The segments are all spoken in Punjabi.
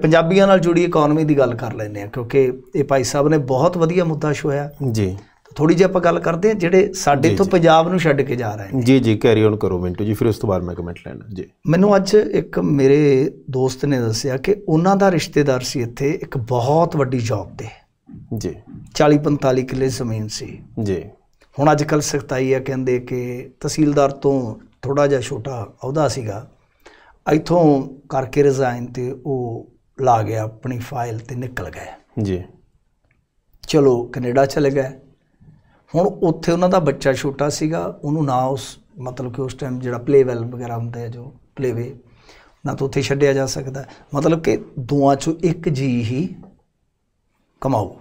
ਪੰਜਾਬੀਆਂ ਨਾਲ ਜੁੜੀ ਇਕਨੋਮੀ ਦੀ ਗੱਲ ਕਰ ਲੈਂਦੇ ਆ ਕਿਉਂਕਿ ਇਹ ਭਾਈ ਸਾਹਿਬ ਨੇ ਬਹੁਤ ਵਧੀਆ ਮੁੱਦਾ ਛੋਇਆ ਜੀ ਥੋੜੀ ਜਿਹੀ ਆਪਾਂ ਗੱਲ ਕਰਦੇ ਆ ਜਿਹੜੇ ਸਾਡੇ ਤੋਂ ਪੰਜਾਬ ਨੂੰ ਛੱਡ ਕੇ ਜਾ ਰਹੇ ਨੇ ਜੀ ਜੀ ਕੈਰੀ ਔਨ ਕਰੋ ਮਿੰਟੂ ਜੀ ਫਿਰ ਉਸ ਤੋਂ ਬਾਅਦ ਮੈਂ ਕਮੈਂਟ ਲੈਣਾ ਜੀ ਮੈਨੂੰ ਅੱਜ ਇੱਕ ਮੇਰੇ ਦੋਸਤ ਨੇ ਦੱਸਿਆ ਕਿ ਉਹਨਾਂ ਦਾ ਰਿਸ਼ਤੇਦਾਰ ਸੀ ਇੱਥੇ ਇੱਕ ਬਹੁਤ ਵੱਡੀ ਜੌਬ ਤੇ ਜੀ 40 45 ਕਿੱਲੇ ਜ਼ਮੀਨ ਸੀ ਜੀ ਹੁਣ ਅੱਜ ਕੱਲ ਸਖਤਾਈ ਆ ਕਹਿੰਦੇ ਕਿ ਤਹਿਸੀਲਦਾਰ ਤੋਂ ਥੋੜਾ ਜਿਹਾ ਛੋਟਾ ਅਹੁਦਾ ਸੀਗਾ ਇਥੋਂ ਕਰਕੇ ਰਿਜ਼ਾਈਨ ਤੇ ਉਹ ਲਾ ਗਿਆ ਆਪਣੀ ਫਾਈਲ ਤੇ ਨਿਕਲ ਗਏ ਜੀ ਚਲੋ ਕੈਨੇਡਾ ਚਲੇ ਗਏ ਹੁਣ ਉੱਥੇ ਉਹਨਾਂ ਦਾ ਬੱਚਾ ਛੋਟਾ ਸੀਗਾ ਉਹਨੂੰ ਨਾ ਉਸ ਮਤਲਬ ਕਿ ਉਸ ਟਾਈਮ ਜਿਹੜਾ ਪਲੇ ਵੈਲ ਵਗੈਰਾ ਹੁੰਦੇ ਆ ਜੋ ਪਲੇਵੇ ਨਾ ਤਾਂ ਉੱਥੇ ਛੱਡਿਆ ਜਾ ਸਕਦਾ ਮਤਲਬ ਕਿ ਦੋਆਂ ਚੋਂ ਇੱਕ ਜੀ ਹੀ ਕਮਾਓ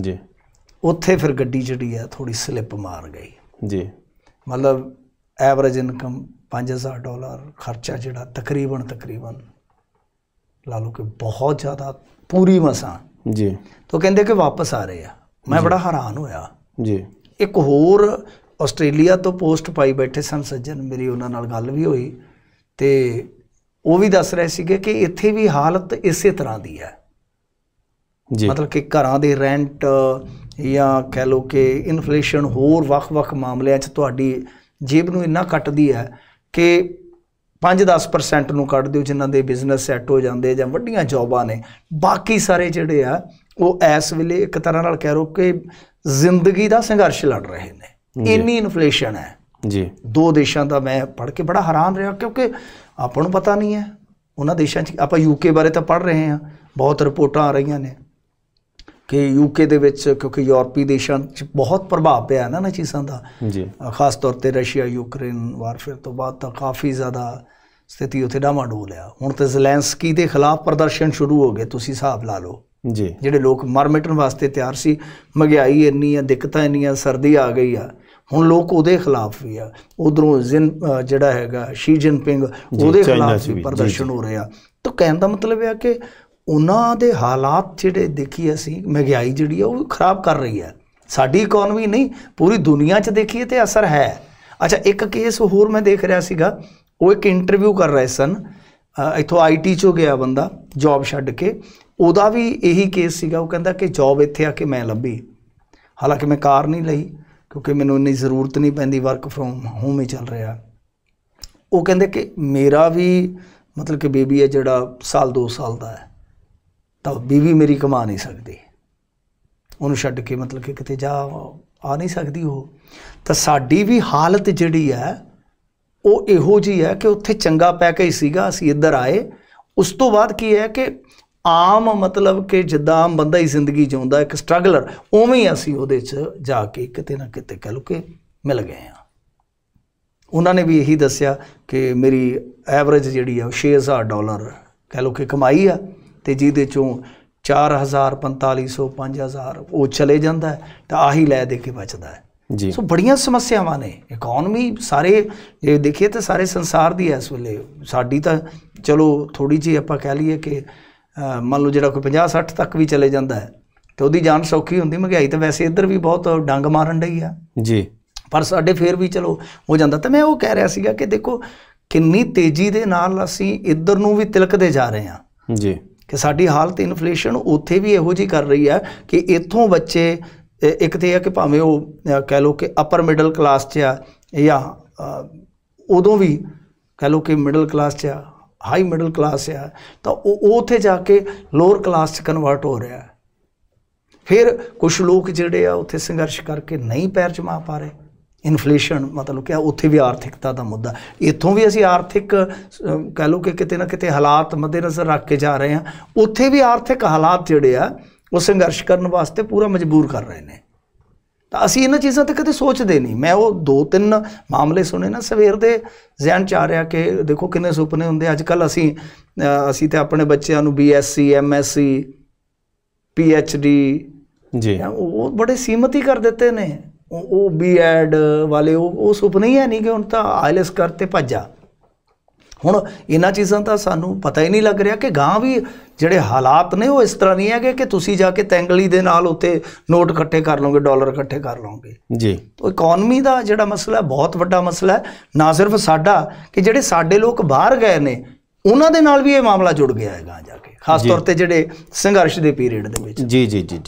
ਜੀ ਉੱਥੇ ਫਿਰ ਗੱਡੀ ਜਿਹੜੀ ਆ ਥੋੜੀ ਸਲਿੱਪ ਮਾਰ ਗਈ ਜੀ ਮਤਲਬ ਐਵਰੇਜ ਇਨਕਮ 5000 ਡਾਲਰ ਖਰਚਾ ਜਿਹੜਾ ਤਕਰੀਬਨ ਤਕਰੀਬਨ ਲਾ ਲਓ ਕਿ ਬਹੁਤ ਜ਼ਿਆਦਾ ਪੂਰੀ ਮਸਾਂ ਜੀ ਤੋਂ ਕਹਿੰਦੇ ਕਿ ਵਾਪਸ ਆ ਰਹੇ ਆ ਮੈਂ ਬੜਾ ਹੈਰਾਨ ਹੋਇਆ ਜੀ ਇੱਕ ਹੋਰ ਆਸਟ੍ਰੇਲੀਆ ਤੋਂ ਪੋਸਟ ਪਾਈ ਬੈਠੇ ਸਨ ਸੱਜਣ ਮੇਰੀ ਉਹਨਾਂ ਨਾਲ ਗੱਲ ਵੀ ਹੋਈ ਤੇ ਉਹ ਵੀ ਦੱਸ ਰਹੇ ਸੀਗੇ ਕਿ ਇੱਥੇ ਵੀ ਹਾਲਤ ਇਸੇ ਤਰ੍ਹਾਂ ਦੀ ਹੈ ਜੀ ਮਤਲਬ ਕਿ ਘਰਾਂ ਦੇ ਰੈਂਟ ਜਾਂ ਕਹਿ ਲੋ ਕਿ ਇਨਫਲੇਸ਼ਨ ਹੋਰ ਵੱਖ-ਵੱਖ ਮਾਮਲਿਆਂ 'ਚ ਤੁਹਾਡੀ ਜੇਬ ਨੂੰ ਇੰਨਾ ਕੱਟਦੀ ਹੈ ਕਿ 5-10% ਨੂੰ ਕੱਢ ਦਿਓ ਜਿਨ੍ਹਾਂ ਦੇ ਬਿਜ਼ਨਸ ਸੈੱਟ ਹੋ ਜਾਂਦੇ ਜਾਂ ਵੱਡੀਆਂ ਜੌਬਾਂ ਨੇ ਬਾਕੀ ਸਾਰੇ ਜਿਹੜੇ ਆ ਉਹ ਇਸ ਵੇਲੇ ਇੱਕ ਤਰ੍ਹਾਂ ਨਾਲ ਕਹਿ ਰੋ ਕਿ ਜ਼ਿੰਦਗੀ ਦਾ ਸੰਘਰਸ਼ ਲੜ ਰਹੇ ਨੇ ਇੰਨੀ ਇਨਫਲੇਸ਼ਨ ਹੈ ਜੀ ਦੋ ਦੇਸ਼ਾਂ ਦਾ ਮੈਂ ਪੜ੍ਹ ਕੇ ਬੜਾ ਹੈਰਾਨ ਰਿਹਾ ਕਿਉਂਕਿ ਆਪਾਂ ਨੂੰ ਪਤਾ ਨਹੀਂ ਹੈ ਉਹਨਾਂ ਦੇਸ਼ਾਂ 'ਚ ਆਪਾਂ ਯੂਕੇ ਬਾਰੇ ਤਾਂ ਪੜ੍ਹ ਰਹੇ ਹਾਂ ਬਹੁਤ ਰਿਪੋਰਟਾਂ ਆ ਰਹੀਆਂ ਨੇ ਕਿ ਯੂਕੇ ਦੇ ਵਿੱਚ ਕਿਉਂਕਿ ਯੂਰਪੀ ਦੇਸ਼ਾਂ 'ਚ ਬਹੁਤ ਪ੍ਰਭਾਵ ਪਿਆ ਨਾ ਨਾ ਚੀਜ਼ਾਂ ਦਾ ਜੀ ਖਾਸ ਤੌਰ ਤੇ ਰਸ਼ੀਆ ਯੂਕਰੇਨ ਵਾਰਫੇਅਰ ਤੋਂ ਬਾਅਦ ਤਾਂ ਕਾਫੀ ਜ਼ਿਆਦਾ ਸਥਿਤੀ ਉੱਥੇ ਡਾਮਾ ਆ ਹੁਣ ਤੇ ਜ਼ਲੈਂਸਕੀ ਦੇ ਖਿਲਾਫ ਪ੍ਰਦਰਸ਼ਨ ਸ਼ੁਰੂ ਹੋ ਗਏ ਤੁਸੀਂ ਹਿਸਾਬ ਲਾ ਲਓ ਜੀ ਜਿਹੜੇ ਲੋਕ ਮਰ ਮਿਟਣ ਵਾਸਤੇ ਤਿਆਰ ਸੀ ਮਹਿੰਗਾਈ ਇੰਨੀ ਆ ਦਿੱਕਤਾਂ ਇੰਨੀਆਂ ਸਰਦੀ ਆ ਗਈ ਆ ਹੁਣ ਲੋਕ ਉਹਦੇ ਖਿਲਾਫ ਵੀ ਆ ਉਧਰੋਂ ਜ਼ਿਨ ਜਿਹੜਾ ਹੈਗਾ ਸ਼ੀ ਜਿਨਪਿੰਗ ਉਹਦੇ ਖਿਲਾਫ ਵੀ ਪ੍ਰਦਰਸ਼ਨ ਹੋ ਰਿਹਾ ਤਾਂ ਕਹਿਣ ਦਾ ਮਤਲਬ ਆ ਕਿ ਉਹਨਾਂ ਦੇ ਹਾਲਾਤ ਜਿਹੜੇ ਦੇਖੀ ਅਸੀਂ ਮਹਿੰਗਾਈ ਜਿਹੜੀ ਆ ਉਹ ਖਰਾਬ ਕਰ ਰਹੀ ਹੈ ਸਾਡੀ ਇਕਨੋਮੀ ਨਹੀਂ ਪੂਰੀ ਦੁਨੀਆ 'ਚ ਦੇਖੀਏ ਤੇ ਅਸਰ ਹੈ ਅੱਛਾ ਇੱਕ ਕੇਸ ਹੋਰ ਮੈਂ ਦੇਖ ਰਿਹਾ ਸੀਗਾ ਉਹ ਇੱਕ ਇੰਟਰਵਿਊ ਕਰ ਰਹੇ ਸਨ ਇਥੋਂ ਆਈਟੀ ਚੋਂ ਗਿਆ ਬੰਦਾ ਜੌਬ ਛੱਡ ਕੇ ਉਹਦਾ ਵੀ ਇਹੀ ਕੇਸ ਸੀਗਾ ਉਹ ਕਹਿੰਦਾ ਕਿ ਜੌਬ ਇੱਥੇ ਆ ਕੇ ਮੈਂ ਲੱਭੀ ਹਾਲਾਂਕਿ ਮੈਂ ਕਾਰ ਨਹੀਂ ਲਈ ਕਿਉਂਕਿ ਮੈਨੂੰ ਇੰਨੀ ਜ਼ਰੂਰਤ ਨਹੀਂ ਪੈਂਦੀ ਵਰਕ ਫਰੋਮ ਹੋਮ ਹੀ ਚੱਲ ਰਿਹਾ ਉਹ ਕਹਿੰਦੇ ਕਿ ਮੇਰਾ ਵੀ ਮਤਲਬ ਕਿ ਬੇਬੀ ਹੈ ਜਿਹੜਾ ਸਾਲ 2 ਸਾਲ ਦਾ ਹੈ ਤਾਂ ਬੀਵੀ ਮੇਰੀ ਕਮਾ ਨਹੀਂ ਸਕਦੀ ਉਹਨੂੰ ਛੱਡ ਕੇ ਮਤਲਬ ਕਿ ਕਿਤੇ ਜਾ ਆ ਨਹੀਂ ਸਕਦੀ ਉਹ ਤਾਂ ਸਾਡੀ ਵੀ ਹਾਲਤ ਜਿਹੜੀ ਹੈ ਉਹ ਇਹੋ ਜੀ ਹੈ ਕਿ ਉੱਥੇ ਚੰਗਾ ਪੈ ਕੇ ਸੀਗਾ ਅਸੀਂ ਇੱਧਰ ਆਏ ਉਸ ਤੋਂ ਬਾਅਦ ਕੀ ਹੈ ਕਿ ਆਮ ਮਤਲਬ ਕਿ ਜਿੱਦਾਂ ਆਮ ਬੰਦਾ ਹੀ ਜ਼ਿੰਦਗੀ ਜਿਉਂਦਾ ਇੱਕ ਸਟਰਗਲਰ ਉਵੇਂ ਹੀ ਅਸੀਂ ਉਹਦੇ 'ਚ ਜਾ ਕੇ ਕਿਤੇ ਨਾ ਕਿਤੇ ਕਹਿ ਲੋ ਕਿ ਮਿਲ ਗਏ ਆ ਉਹਨਾਂ ਨੇ ਵੀ ਇਹੀ ਦੱਸਿਆ ਕਿ ਮੇਰੀ ਐਵਰੇਜ ਜਿਹੜੀ ਆ 6000 ਡਾਲਰ ਕਹਿ ਲੋ ਕਿ ਕਮਾਈ ਆ ਤੇ ਜਿਹਦੇ ਚੋਂ 4045 5000 ਉਹ ਚਲੇ ਜਾਂਦਾ ਤਾਂ ਆਹੀ ਲੈ ਦੇ ਕੇ ਬਚਦਾ ਹੈ ਜੀ ਸੋ ਬੜੀਆਂ ਸਮੱਸਿਆਵਾਂ ਨੇ ਇਕਨੋਮੀ ਸਾਰੇ ਇਹ ਦੇਖੀਏ ਤਾਂ ਸਾਰੇ ਸੰਸਾਰ ਦੀ ਇਸ ਵੇਲੇ ਸਾਡੀ ਤਾਂ ਚਲੋ ਥੋੜੀ ਜੀ ਆਪਾਂ ਕਹਿ ਲਈਏ ਕਿ ਮੰਨ ਲਓ ਜਿਹੜਾ ਕੋਈ 50 60 ਤੱਕ ਵੀ ਚਲੇ ਜਾਂਦਾ ਹੈ ਤੇ ਉਹਦੀ ਜਾਨ ਸੌਖੀ ਹੁੰਦੀ ਮਹਿੰਗਾਈ ਤਾਂ ਵੈਸੇ ਇੱਧਰ ਵੀ ਬਹੁਤ ਡੰਗ ਮਾਰਨ ਢਈ ਆ ਜੀ ਪਰ ਸਾਡੇ ਫੇਰ ਵੀ ਚਲੋ ਹੋ ਜਾਂਦਾ ਤਾਂ ਮੈਂ ਉਹ ਕਹਿ ਰਿਹਾ ਸੀਗਾ ਕਿ ਦੇਖੋ ਕਿੰਨੀ ਤੇਜ਼ੀ ਦੇ ਨਾਲ ਅਸੀਂ ਇੱਧਰ ਨੂੰ ਵੀ ਤਿਲਕਦੇ ਜਾ ਰਹੇ ਹਾਂ ਜੀ ਕਿ ਸਾਡੀ ਹਾਲਤ ਇਨਫਲੇਸ਼ਨ ਉੱਥੇ ਵੀ ਇਹੋ ਜੀ ਕਰ ਰਹੀ ਹੈ ਕਿ ਇੱਥੋਂ ਬੱਚੇ ਇੱਕ ਤੇ ਹੈ ਕਿ ਭਾਵੇਂ ਉਹ ਕਹਿ ਲੋ ਕਿ ਅਪਰ ਮਿਡਲ ਕਲਾਸ 'ਚ ਆ ਜਾਂ ਉਦੋਂ ਵੀ ਕਹਿ ਲੋ ਕਿ ਮਿਡਲ ਕਲਾਸ 'ਚ ਆ ਹਾਈ ਮਿਡਲ ਕਲਾਸ ਆ ਤਾਂ ਉਹ ਉੱਥੇ ਜਾ ਕੇ ਲੋਅਰ ਕਲਾਸ 'ਚ ਕਨਵਰਟ ਹੋ ਰਿਹਾ ਫਿਰ ਕੁਝ ਲੋਕ ਜਿਹੜੇ ਆ ਉੱਥੇ ਸੰਘਰਸ਼ ਕਰਕੇ ਨਹੀਂ ਪੈਰ ਜਮਾ ਪਾ ਰਹੇ ਇਨਫਲੇਸ਼ਨ ਮਤਲਬ ਕਿ ਉੱਥੇ ਵੀ ਆਰਥਿਕਤਾ ਦਾ ਮੁੱਦਾ ਇੱਥੋਂ ਵੀ ਅਸੀਂ ਆਰਥਿਕ ਕਹਿ ਲਓ ਕਿ ਕਿਤੇ ਨਾ ਕਿਤੇ ਹਾਲਾਤ ਨਜ਼ਰ ਰੱਖ ਕੇ ਜਾ ਰਹੇ ਆ ਉੱਥੇ ਵੀ ਆਰਥਿਕ ਹਾਲਾਤ ਜਿਹੜੇ ਆ ਉਹ ਸੰਘਰਸ਼ ਕਰਨ ਵਾਸਤੇ ਪੂਰਾ ਮਜਬੂਰ ਕਰ ਰਹੇ ਨੇ ਤਾਂ ਅਸੀਂ ਇਹਨਾਂ ਚੀਜ਼ਾਂ ਤੇ ਕਦੇ ਸੋਚਦੇ ਨਹੀਂ ਮੈਂ ਉਹ ਦੋ ਤਿੰਨ ਮਾਮਲੇ ਸੁਣੇ ਨਾ ਸਵੇਰ ਦੇ ਜ਼ਿਹਨ ਚ ਆ ਰਿਹਾ ਕਿ ਦੇਖੋ ਕਿੰਨੇ ਸੁਪਨੇ ਹੁੰਦੇ ਅੱਜ ਕੱਲ ਅਸੀਂ ਅਸੀਂ ਤੇ ਆਪਣੇ ਬੱਚਿਆਂ ਨੂੰ ਬੀਐਸਸੀ ਐਮਐਸਸੀ ਪੀਐਚਡੀ ਜੀ ਉਹ ਬੜੇ ਸੀਮਤ ਹੀ ਕਰ ਦਿੱਤੇ ਨੇ ਉਹ ਵੀ ਐਡ ਵਾਲੇ ਉਹ ਉਹ ਸੁਪਨੇ ਹੀ ਹੈ ਨਹੀਂ ਕਿ ਹੁਣ ਤਾਂ ਆਇਲਸ ਕਰਤੇ ਭੱਜਾ ਹੁਣ ਇਹਨਾਂ ਚੀਜ਼ਾਂ ਤਾਂ ਸਾਨੂੰ ਪਤਾ ਹੀ ਨਹੀਂ ਲੱਗ ਰਿਹਾ ਕਿ ਗਾਂ ਵੀ ਜਿਹੜੇ ਹਾਲਾਤ ਨੇ ਉਹ ਇਸ ਤਰ੍ਹਾਂ ਨਹੀਂ ਹੈਗੇ ਕਿ ਤੁਸੀਂ ਜਾ ਕੇ ਤੈਂਗਲੀ ਦੇ ਨਾਲ ਉੱਤੇ ਨੋਟ ਇਕੱਠੇ ਕਰ ਲਓਗੇ ਡਾਲਰ ਇਕੱਠੇ ਕਰ ਲਓਗੇ ਜੀ ਤਾਂ ਇਕਨੋਮੀ ਦਾ ਜਿਹੜਾ ਮਸਲਾ ਬਹੁਤ ਵੱਡਾ ਮਸਲਾ ਹੈ ਨਾ ਸਿਰਫ ਸਾਡਾ ਕਿ ਜਿਹੜੇ ਸਾਡੇ ਲੋਕ ਬਾਹਰ ਗਏ ਨੇ ਉਹਨਾਂ ਦੇ ਨਾਲ ਵੀ ਇਹ ਮਾਮਲਾ ਜੁੜ ਗਿਆ ਹੈ ਗਾਂ ਜਾ ਕੇ ਖਾਸ ਤੌਰ ਤੇ ਜਿਹੜੇ ਸੰਘਰਸ਼ ਦੇ ਪੀਰੀਅਡ ਦੇ ਵਿੱਚ ਜੀ ਜੀ ਜੀ